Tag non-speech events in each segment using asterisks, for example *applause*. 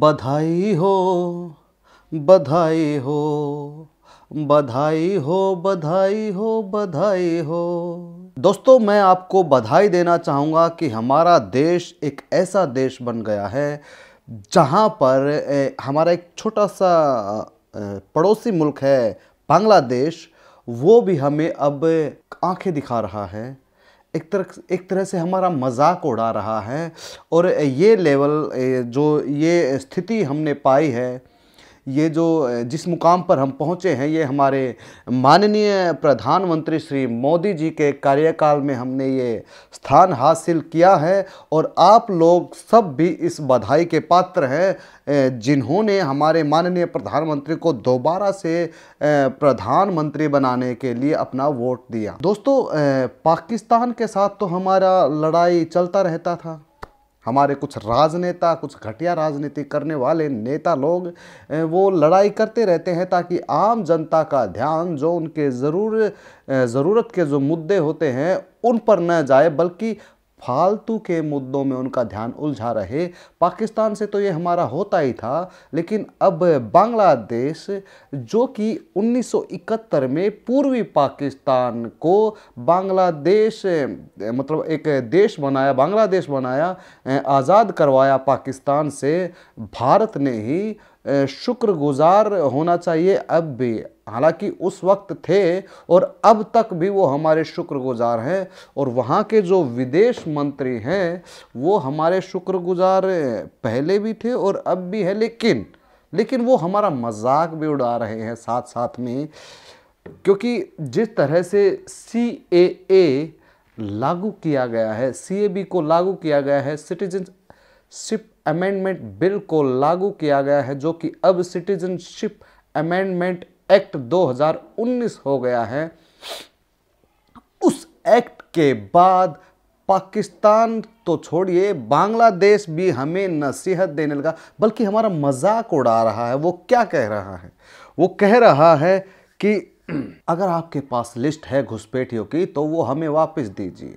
बधाई हो बधाई हो बधाई हो बधाई हो बधाई हो दोस्तों मैं आपको बधाई देना चाहूँगा कि हमारा देश एक ऐसा देश बन गया है जहाँ पर हमारा एक छोटा सा पड़ोसी मुल्क है बांग्लादेश वो भी हमें अब आंखें दिखा रहा है एक तरह एक तरह से हमारा मजाक उड़ा रहा है और ये लेवल जो ये स्थिति हमने पाई है ये जो जिस मुकाम पर हम पहुँचे हैं ये हमारे माननीय प्रधानमंत्री श्री मोदी जी के कार्यकाल में हमने ये स्थान हासिल किया है और आप लोग सब भी इस बधाई के पात्र हैं जिन्होंने हमारे माननीय प्रधानमंत्री को दोबारा से प्रधानमंत्री बनाने के लिए अपना वोट दिया दोस्तों पाकिस्तान के साथ तो हमारा लड़ाई चलता रहता था हमारे कुछ राजनेता कुछ घटिया राजनीति करने वाले नेता लोग वो लड़ाई करते रहते हैं ताकि आम जनता का ध्यान जो उनके ज़रूर ज़रूरत के जो मुद्दे होते हैं उन पर न जाए बल्कि फालतू के मुद्दों में उनका ध्यान उलझा रहे पाकिस्तान से तो ये हमारा होता ही था लेकिन अब बांग्लादेश जो कि 1971 में पूर्वी पाकिस्तान को बांग्लादेश मतलब एक देश बनाया बांग्लादेश बनाया आज़ाद करवाया पाकिस्तान से भारत ने ही शुक्रगुजार होना चाहिए अब भी हालांकि उस वक्त थे और अब तक भी वो हमारे शुक्रगुजार हैं और वहाँ के जो विदेश मंत्री हैं वो हमारे शुक्रगुजार पहले भी थे और अब भी है लेकिन लेकिन वो हमारा मजाक भी उड़ा रहे हैं साथ साथ में क्योंकि जिस तरह से सी ए ए लागू किया गया है सी ए बी को लागू किया गया है सिटीजनशिप अमेंडमेंट बिल को लागू किया गया है जो कि अब सिटीजनशिप अमेंडमेंट एक्ट 2019 हो गया है उस एक्ट के बाद पाकिस्तान तो छोड़िए बांग्लादेश भी हमें नसीहत देने लगा बल्कि हमारा मजाक उड़ा रहा है वो क्या कह रहा है वो कह रहा है कि *clears throat* अगर आपके पास लिस्ट है घुसपैठियों की तो वो हमें वापस दीजिए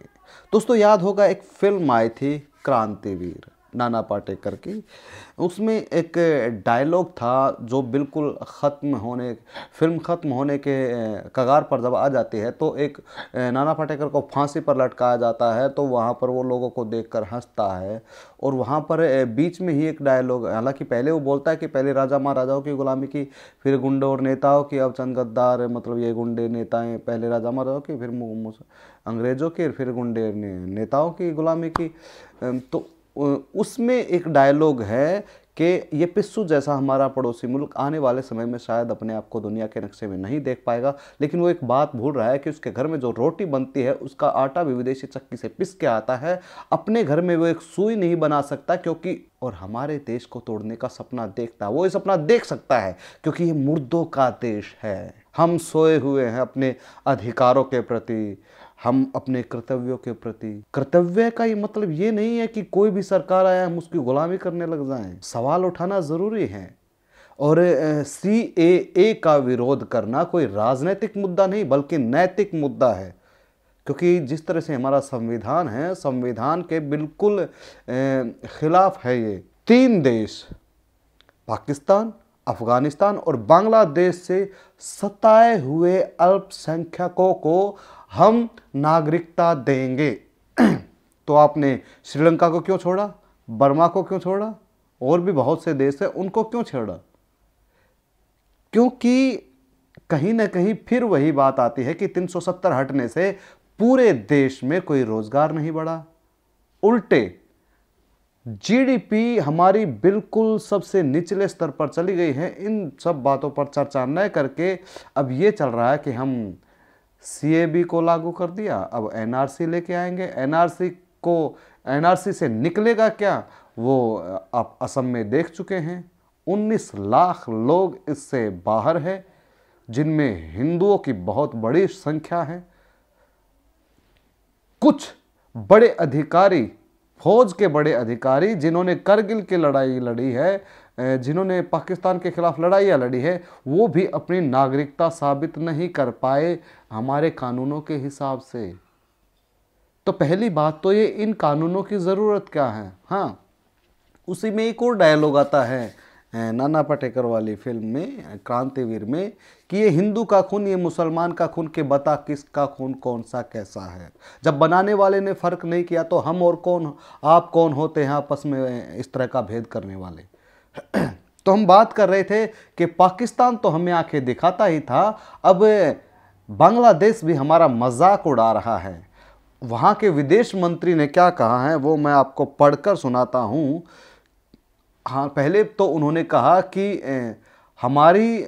दोस्तों याद होगा एक फिल्म आई थी क्रांतिवीर नाना पाटेकर की उसमें एक डायलॉग था जो बिल्कुल ख़त्म होने फिल्म ख़त्म होने के कगार पर जब आ जाती है तो एक नाना पाटेकर को फांसी पर लटकाया जाता है तो वहाँ पर वो लोगों को देखकर हंसता है और वहाँ पर बीच में ही एक डायलॉग हालांकि पहले वो बोलता है कि पहले राजा महाराजाओं की गुलामी की फिर गुंडों और नेताओं की अब चंद गद्दार मतलब ये गुंडे नेताएँ पहले राजा महाराजाओं की फिर अंग्रेज़ों की फिर गुंडे ने, नेताओं की गुलामी की तो उसमें एक डायलॉग है कि ये पिस्सू जैसा हमारा पड़ोसी मुल्क आने वाले समय में शायद अपने आप को दुनिया के नक्शे में नहीं देख पाएगा लेकिन वो एक बात भूल रहा है कि उसके घर में जो रोटी बनती है उसका आटा भी विदेशी चक्की से पिस के आता है अपने घर में वो एक सुई नहीं बना सकता क्योंकि और हमारे देश को तोड़ने का सपना देखता है वो ये सपना देख सकता है क्योंकि ये मुर्दों का देश है हम सोए हुए हैं अपने अधिकारों के प्रति हम अपने कर्तव्यों के प्रति कर्तव्य का ये मतलब ये नहीं है कि कोई भी सरकार आया हम उसकी गुलामी करने लग जाएं सवाल उठाना ज़रूरी है और सी ए ए का विरोध करना कोई राजनीतिक मुद्दा नहीं बल्कि नैतिक मुद्दा है क्योंकि जिस तरह से हमारा संविधान है संविधान के बिल्कुल खिलाफ है ये तीन देश पाकिस्तान अफगानिस्तान और बांग्लादेश से सताए हुए अल्पसंख्यकों को हम नागरिकता देंगे *clears throat* तो आपने श्रीलंका को क्यों छोड़ा बर्मा को क्यों छोड़ा और भी बहुत से देश हैं उनको क्यों छोड़ा क्योंकि कहीं ना कहीं फिर वही बात आती है कि 370 हटने से पूरे देश में कोई रोजगार नहीं बढ़ा उल्टे जीडीपी हमारी बिल्कुल सबसे निचले स्तर पर चली गई है इन सब बातों पर चर्चा न करके अब ये चल रहा है कि हम सीएबी को लागू कर दिया अब एनआरसी लेके आएंगे एनआरसी को एनआरसी से निकलेगा क्या वो आप असम में देख चुके हैं 19 लाख लोग इससे बाहर हैं जिनमें हिंदुओं की बहुत बड़ी संख्या है कुछ बड़े अधिकारी फौज के बड़े अधिकारी जिन्होंने करगिल की लड़ाई लड़ी है जिन्होंने पाकिस्तान के खिलाफ लड़ाइयाँ लड़ी है वो भी अपनी नागरिकता साबित नहीं कर पाए हमारे कानूनों के हिसाब से तो पहली बात तो ये इन कानूनों की ज़रूरत क्या है हाँ उसी में एक और डायलॉग आता है नाना पटेकर वाली फिल्म में क्रांतिवीर में कि ये हिंदू का खून ये मुसलमान का खून के बता किसका खून कौन सा कैसा है जब बनाने वाले ने फ़र्क नहीं किया तो हम और कौन आप कौन होते हैं आपस में इस तरह का भेद करने वाले *clears throat* तो हम बात कर रहे थे कि पाकिस्तान तो हमें आंखें दिखाता ही था अब बांग्लादेश भी हमारा मजाक उड़ा रहा है वहाँ के विदेश मंत्री ने क्या कहा है वो मैं आपको पढ़कर सुनाता हूँ हाँ पहले तो उन्होंने कहा कि हमारी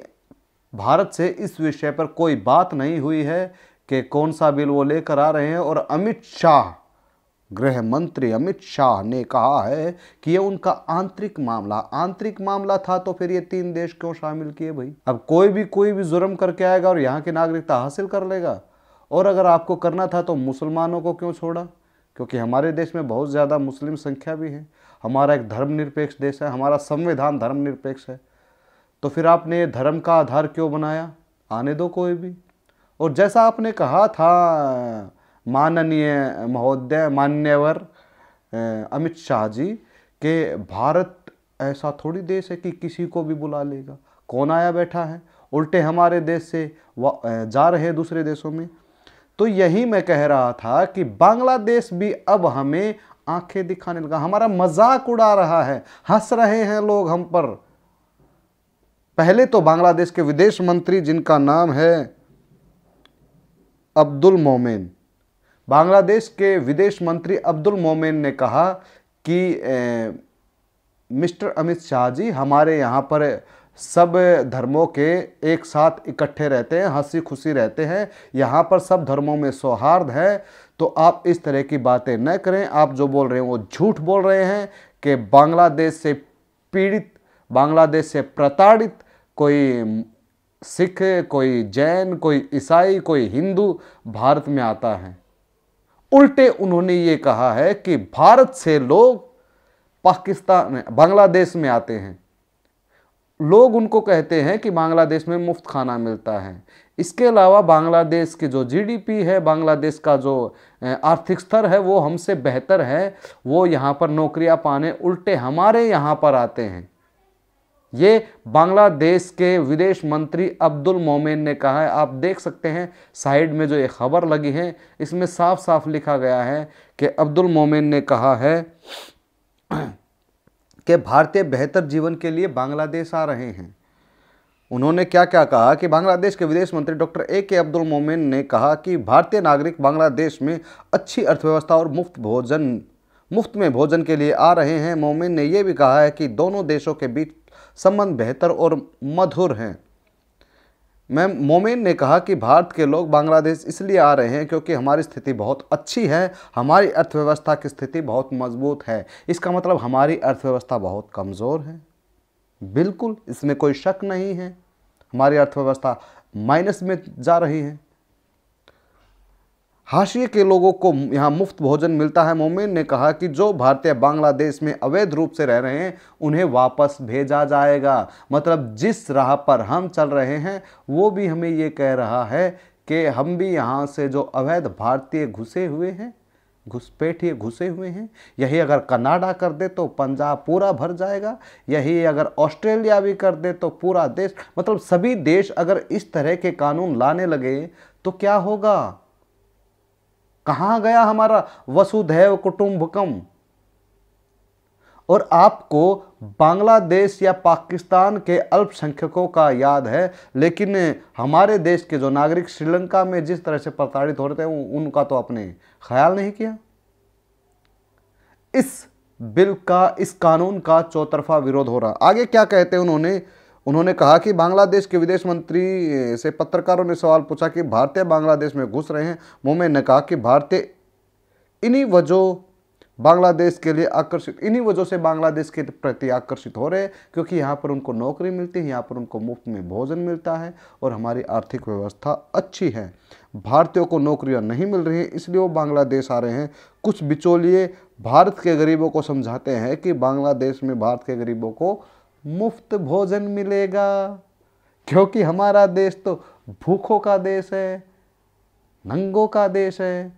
भारत से इस विषय पर कोई बात नहीं हुई है कि कौन सा बिल वो लेकर आ रहे हैं और अमित शाह गृह मंत्री अमित शाह ने कहा है कि ये उनका आंतरिक मामला आंतरिक मामला था तो फिर ये तीन देश क्यों शामिल किए भाई अब कोई भी कोई भी जुर्म करके आएगा और यहाँ की नागरिकता हासिल कर लेगा और अगर आपको करना था तो मुसलमानों को क्यों छोड़ा क्योंकि हमारे देश में बहुत ज़्यादा मुस्लिम संख्या भी है हमारा एक धर्मनिरपेक्ष देश है हमारा संविधान धर्मनिरपेक्ष है तो फिर आपने धर्म का आधार क्यों बनाया आने दो कोई भी और जैसा आपने कहा था माननीय महोदय मान्यवर अमित शाह जी के भारत ऐसा थोड़ी देश है कि किसी को भी बुला लेगा कौन आया बैठा है उल्टे हमारे देश से जा रहे हैं दूसरे देशों में तो यही मैं कह रहा था कि बांग्लादेश भी अब हमें आंखें दिखाने लगा हमारा मजाक उड़ा रहा है हंस रहे हैं लोग हम पर पहले तो बांग्लादेश के विदेश मंत्री जिनका नाम है अब्दुल मोमेन बांग्लादेश के विदेश मंत्री अब्दुल मोमेन ने कहा कि ए, मिस्टर अमित शाह जी हमारे यहाँ पर सब धर्मों के एक साथ इकट्ठे रहते हैं हंसी खुशी रहते हैं यहाँ पर सब धर्मों में सौहार्द है तो आप इस तरह की बातें न करें आप जो बोल रहे हैं वो झूठ बोल रहे हैं कि बांग्लादेश से पीड़ित बांग्लादेश से प्रताड़ित कोई सिख कोई जैन कोई ईसाई कोई हिंदू भारत में आता है उल्टे उन्होंने ये कहा है कि भारत से लोग पाकिस्तान बांग्लादेश में आते हैं लोग उनको कहते हैं कि बांग्लादेश में मुफ्त खाना मिलता है इसके अलावा बांग्लादेश की जो जीडीपी है बांग्लादेश का जो आर्थिक स्तर है वो हमसे बेहतर है वो यहाँ पर नौकरियाँ पाने उल्टे हमारे यहाँ पर आते हैं ये बांग्लादेश के विदेश मंत्री अब्दुल मोमेन ने कहा है आप देख सकते हैं साइड में जो ये खबर लगी है इसमें साफ साफ लिखा गया है कि अब्दुल मोमेन ने कहा है के भारतीय बेहतर जीवन के लिए बांग्लादेश आ रहे हैं उन्होंने क्या क्या कहा कि बांग्लादेश के विदेश मंत्री डॉक्टर ए के अब्दुल मोमिन ने कहा कि भारतीय नागरिक बांग्लादेश में अच्छी अर्थव्यवस्था और मुफ्त भोजन मुफ्त में भोजन के लिए आ रहे हैं मोमेन ने यह भी कहा है कि दोनों देशों के बीच संबंध बेहतर और मधुर हैं मैम मोमिन ने कहा कि भारत के लोग बांग्लादेश इसलिए आ रहे हैं क्योंकि हमारी स्थिति बहुत अच्छी है हमारी अर्थव्यवस्था की स्थिति बहुत मजबूत है इसका मतलब हमारी अर्थव्यवस्था बहुत कमज़ोर है बिल्कुल इसमें कोई शक नहीं है हमारी अर्थव्यवस्था माइनस में जा रही है हाशिए के लोगों को यहाँ मुफ्त भोजन मिलता है मोमिन ने कहा कि जो भारतीय बांग्लादेश में अवैध रूप से रह रहे हैं उन्हें वापस भेजा जाएगा मतलब जिस राह पर हम चल रहे हैं वो भी हमें ये कह रहा है कि हम भी यहाँ से जो अवैध भारतीय घुसे हुए हैं घुसपैठिए घुसे हुए हैं यही अगर कनाडा कर दे तो पंजाब पूरा भर जाएगा यही अगर ऑस्ट्रेलिया भी कर दे तो पूरा देश मतलब सभी देश अगर इस तरह के कानून लाने लगे तो क्या होगा कहां गया हमारा वसुधैव कुटुंबकम और आपको बांग्लादेश या पाकिस्तान के अल्पसंख्यकों का याद है लेकिन हमारे देश के जो नागरिक श्रीलंका में जिस तरह से प्रताड़ित हो रहे थे उनका तो आपने ख्याल नहीं किया इस बिल का इस कानून का चौतरफा विरोध हो रहा आगे क्या कहते हैं उन्होंने उन्होंने कहा कि बांग्लादेश के विदेश मंत्री से पत्रकारों ने सवाल पूछा कि भारतीय बांग्लादेश में घुस रहे हैं मोमेन ने कहा कि भारतीय इन्हीं वजह बांग्लादेश के लिए आकर्षित इन्हीं वजहों से बांग्लादेश के प्रति आकर्षित हो रहे हैं क्योंकि यहाँ पर उनको नौकरी मिलती है यहाँ पर उनको मुफ्त में भोजन मिलता है और हमारी आर्थिक व्यवस्था अच्छी है भारतीयों को नौकरियाँ नहीं मिल रही हैं इसलिए वो बांग्लादेश आ रहे हैं कुछ बिचौलिए भारत के गरीबों को समझाते हैं कि बांग्लादेश में भारत के गरीबों को मुफ्त भोजन मिलेगा क्योंकि हमारा देश तो भूखों का देश है नंगों का देश है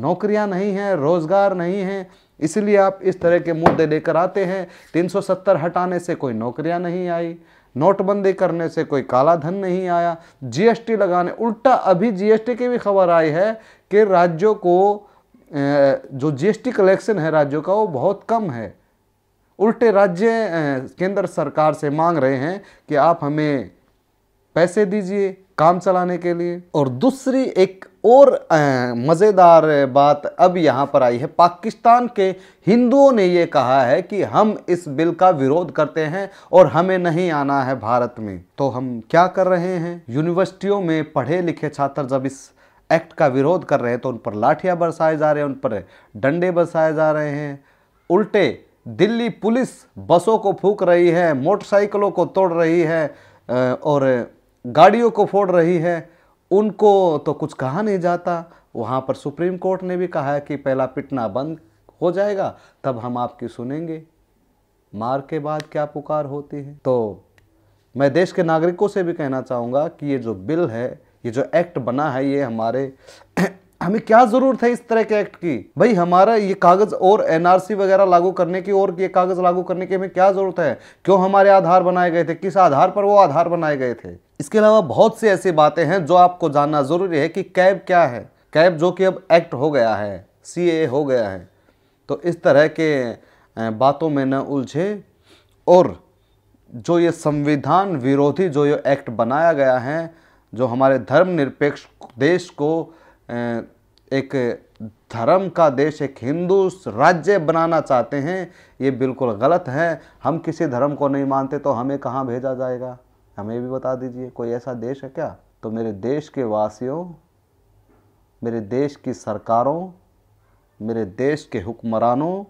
नौकरियां नहीं हैं रोजगार नहीं है इसलिए आप इस तरह के मुद्दे लेकर आते हैं 370 हटाने से कोई नौकरियां नहीं आई नोटबंदी करने से कोई काला धन नहीं आया जीएसटी लगाने उल्टा अभी जीएसटी की भी खबर आई है कि राज्यों को जो जीएसटी कलेक्शन है राज्यों का वो बहुत कम है उल्टे राज्य केंद्र सरकार से मांग रहे हैं कि आप हमें पैसे दीजिए काम चलाने के लिए और दूसरी एक और मज़ेदार बात अब यहाँ पर आई है पाकिस्तान के हिंदुओं ने ये कहा है कि हम इस बिल का विरोध करते हैं और हमें नहीं आना है भारत में तो हम क्या कर रहे हैं यूनिवर्सिटियों में पढ़े लिखे छात्र जब इस एक्ट का विरोध कर रहे हैं तो उन पर लाठियाँ बरसाए जा रहे हैं उन पर डंडे बरसाए जा रहे हैं उल्टे दिल्ली पुलिस बसों को फूक रही है मोटरसाइकिलों को तोड़ रही है और गाड़ियों को फोड़ रही है उनको तो कुछ कहा नहीं जाता वहाँ पर सुप्रीम कोर्ट ने भी कहा है कि पहला पिटना बंद हो जाएगा तब हम आपकी सुनेंगे मार के बाद क्या पुकार होती है तो मैं देश के नागरिकों से भी कहना चाहूँगा कि ये जो बिल है ये जो एक्ट बना है ये हमारे हमें क्या जरूरत है इस तरह के एक्ट की भाई हमारा ये कागज और एनआरसी वगैरह लागू करने की और ये कागज लागू करने की हमें क्या जरूरत है क्यों हमारे आधार बनाए गए थे किस आधार पर वो आधार बनाए गए थे इसके अलावा बहुत सी ऐसी बातें हैं जो आपको जानना जरूरी है कि कैब क्या है कैब जो कि अब एक्ट हो गया है सी हो गया है तो इस तरह के बातों में न उलझे और जो ये संविधान विरोधी जो ये एक्ट बनाया गया है जो हमारे धर्मनिरपेक्ष देश को एक धर्म का देश एक हिंदू राज्य बनाना चाहते हैं ये बिल्कुल गलत है हम किसी धर्म को नहीं मानते तो हमें कहाँ भेजा जाएगा हमें भी बता दीजिए कोई ऐसा देश है क्या तो मेरे देश के वासियों मेरे देश की सरकारों मेरे देश के हुक्मरानों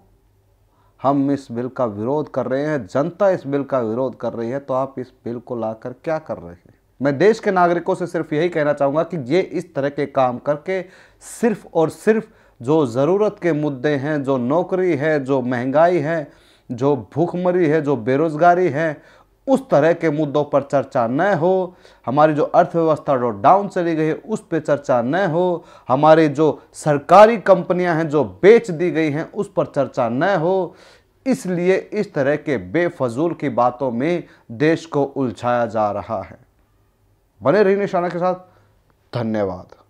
हम इस बिल का विरोध कर रहे हैं जनता इस बिल का विरोध कर रही है तो आप इस बिल को लाकर क्या कर रहे हैं मैं देश के नागरिकों से सिर्फ यही कहना चाहूँगा कि ये इस तरह के काम करके सिर्फ और सिर्फ जो ज़रूरत के मुद्दे हैं जो नौकरी है जो महंगाई है जो भूखमरी है जो बेरोज़गारी है उस तरह के मुद्दों पर चर्चा न हो हमारी जो अर्थव्यवस्था जो डाउन चली गई है उस पर चर्चा न हो हमारी जो सरकारी कंपनियां हैं जो बेच दी गई हैं उस पर चर्चा न हो इसलिए इस तरह के बेफजूल की बातों में देश को उलझाया जा रहा है बने रही निशाना के साथ धन्यवाद